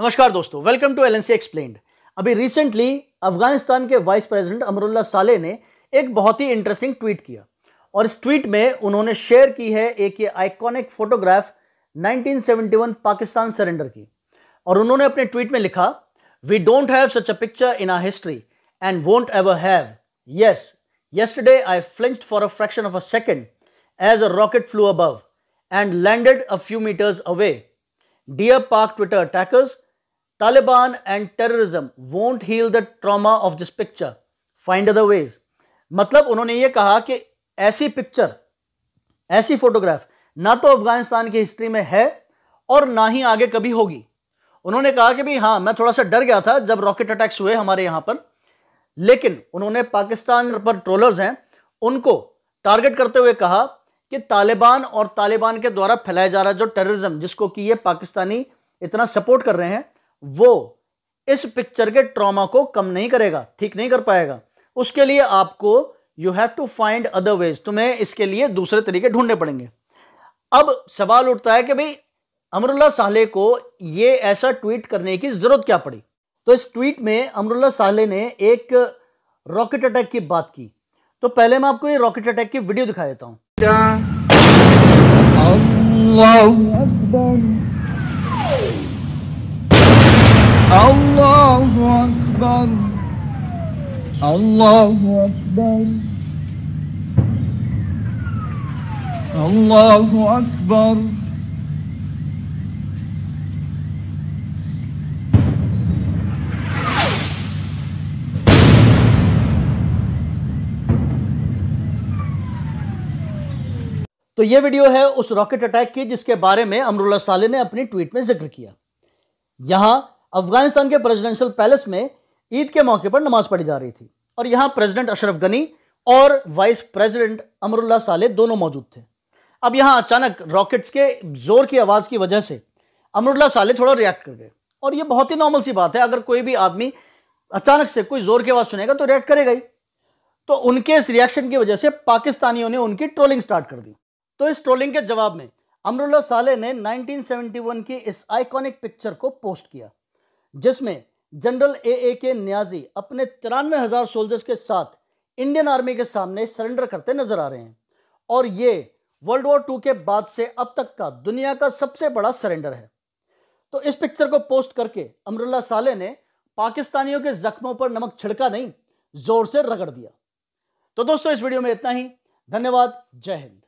नमस्कार दोस्तों welcome to LNC explained अभी रिसेंटली अफगानिस्तान के वाइस प्रेसिडेंट अमरुल्ला साले ने एक बहुत ही इंटरेस्टिंग ट्वीट किया और इस ट्वीट में उन्होंने शेयर की है एक ये आइकॉनिक फोटोग्राफ 1971 पाकिस्तान सरेंडर की और उन्होंने अपने ट्वीट में लिखा we don't have such a picture in our history and won't ever have yes yesterday I flinched for a fraction of a second as a rocket flew above and landed a few meters away dear park Twitter attackers Taliban and terrorism won't heal the trauma of this picture. Find other ways. मतलब उन्होंने ये कहा कि ऐसी picture ऐसी photograph ना तो अफगानिस्तान की हिस्ट्री में है और ना ही आगे कभी होगी उन्होंने कहा कि भाई हाँ मैं थोड़ा सा डर गया था जब रॉकेट अटैक्स हुए हमारे यहाँ पर लेकिन उन्होंने पाकिस्तान पर ट्रोलर्स हैं उनको टारगेट करते हुए कहा कि तालिबान और तालिबान के द्वारा फैलाया जा रहा जो टेररिज्म जिसको कि ये पाकिस्तानी इतना सपोर्ट कर रहे हैं वो इस पिक्चर के ट्रॉमा को कम नहीं करेगा ठीक नहीं कर पाएगा उसके लिए आपको you have to find other ways तुम्हें इसके लिए दूसरे तरीके ढूंढने पड़ेंगे अब सवाल उठता है कि भाई अमरुल्ला साले को ये ऐसा ट्वीट करने की ज़रूरत क्या पड़ी तो इस ट्वीट में अमरुल्ला साले ने एक रॉकेट अटैक की बात की तो पहले मैं आपको ये रॉकेट अटैक की वीडियो दिखा देता हूं الله أكبر الله أكبر الله أكبر तो ये वीडियो है उस रॉकेट अटैक की जिसके बारे में अमरुल्ला साले ने अपनी ट्वीट में जिक्र किया यहां अफगानिस्तान के प्रेसिडेंशियल पैलेस में ईद के मौके पर नमाज पढ़ी जा रही थी और यहाँ प्रेसिडेंट अशरफ गनी और वाइस प्रेसिडेंट अमरुल्ला साले दोनों मौजूद थे अब यहाँ अचानक रॉकेट्स के जोर की आवाज़ की वजह से अमरुल्ला साले थोड़ा रिएक्ट कर गए और ये बहुत ही नॉर्मल सी बात है अगर कोई भी आदमी अचानक से कोई जोर की आवाज़ सुनेगा तो रिएक्ट करेगा ही तो उनके इस रिएक्शन की वजह से पाकिस्तानियों ने उनकी ट्रोलिंग स्टार्ट कर दी तो इस ट्रोलिंग के जवाब में अमरुल्ला साले ने 1971 की इस आइकॉनिक पिक्चर को पोस्ट किया जिसमें जनरल ए ए के न्याजी अपने तिरानवे हज़ार सोल्जर्स के साथ इंडियन आर्मी के सामने सरेंडर करते नजर आ रहे हैं और ये वर्ल्ड वॉर टू के बाद से अब तक का दुनिया का सबसे बड़ा सरेंडर है तो इस पिक्चर को पोस्ट करके अमरुल्ला साले ने पाकिस्तानियों के जख्मों पर नमक छिड़का नहीं जोर से रगड़ दिया तो दोस्तों इस वीडियो में इतना ही धन्यवाद जय हिंद